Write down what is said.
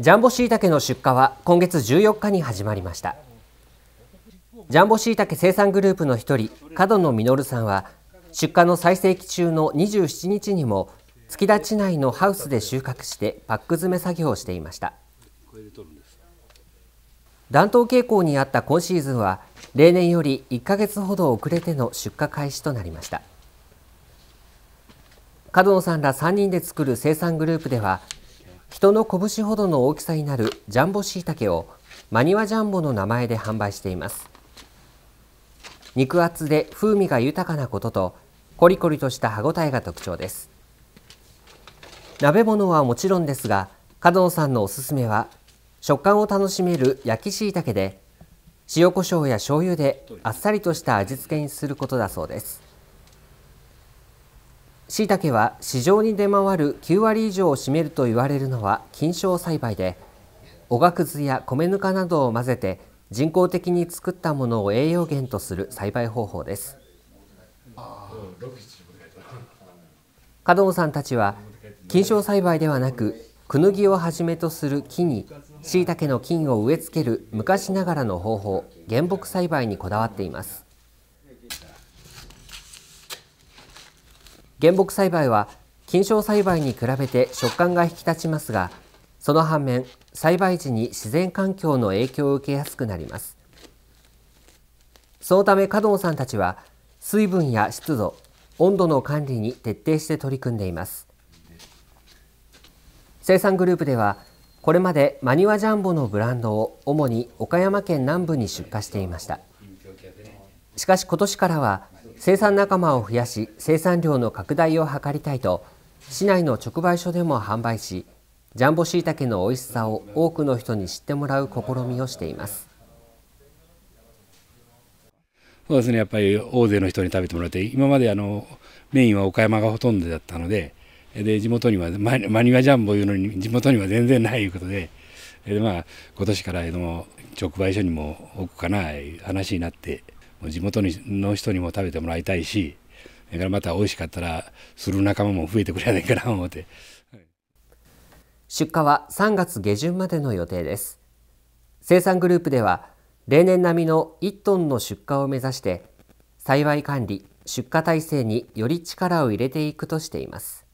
ジャンボシイタケの出荷は今月14日に始まりましたジャンボシイタケ生産グループの一人角野実さんは出荷の最盛期中の27日にも月田市内のハウスで収穫してパック詰め作業をしていました暖冬傾向にあった今シーズンは例年より1ヶ月ほど遅れての出荷開始となりました角野さんら3人で作る生産グループでは人の拳ほどの大きさになるジャンボ椎茸をマニワジャンボの名前で販売しています肉厚で風味が豊かなこととコリコリとした歯ごたえが特徴です鍋物はもちろんですが角野さんのおすすめは食感を楽しめる焼き椎茸で塩コショウや醤油であっさりとした味付けにすることだそうですしいたけは市場に出回る9割以上を占めると言われるのは菌床栽培でおがくずや米ぬかなどを混ぜて人工的に作ったものを栄養源とする栽培方法です角野さんたちは菌床栽培ではなくクヌギをはじめとする木に椎茸の菌を植え付ける昔ながらの方法原木栽培にこだわっています原木栽培は菌床栽培に比べて食感が引き立ちますがその反面栽培時に自然環境の影響を受けやすくなりますそのため加藤さんたちは水分や湿度温度の管理に徹底して取り組んでいます生産グループではこれまでマニュアジャンボのブランドを主に岡山県南部に出荷していましたしかし今年からは生産仲間を増やし生産量の拡大を図りたいと市内の直売所でも販売しジャンボ椎茸の美味しさを多くの人に知ってもらう試みをしていますそうですねやっぱり大勢の人に食べてもらって今まであのメインは岡山がほとんどだったのでで地元にはマニワジャンボいうのに地元には全然ないいうことでで、まあ、今年からの直売所にも置くかな話になって。地元の人にも食べてもらいたいしそからまた美味しかったらする仲間も増えてくれないかな思って、出荷は3月下旬までの予定です生産グループでは例年並みの1トンの出荷を目指して栽培管理出荷体制により力を入れていくとしています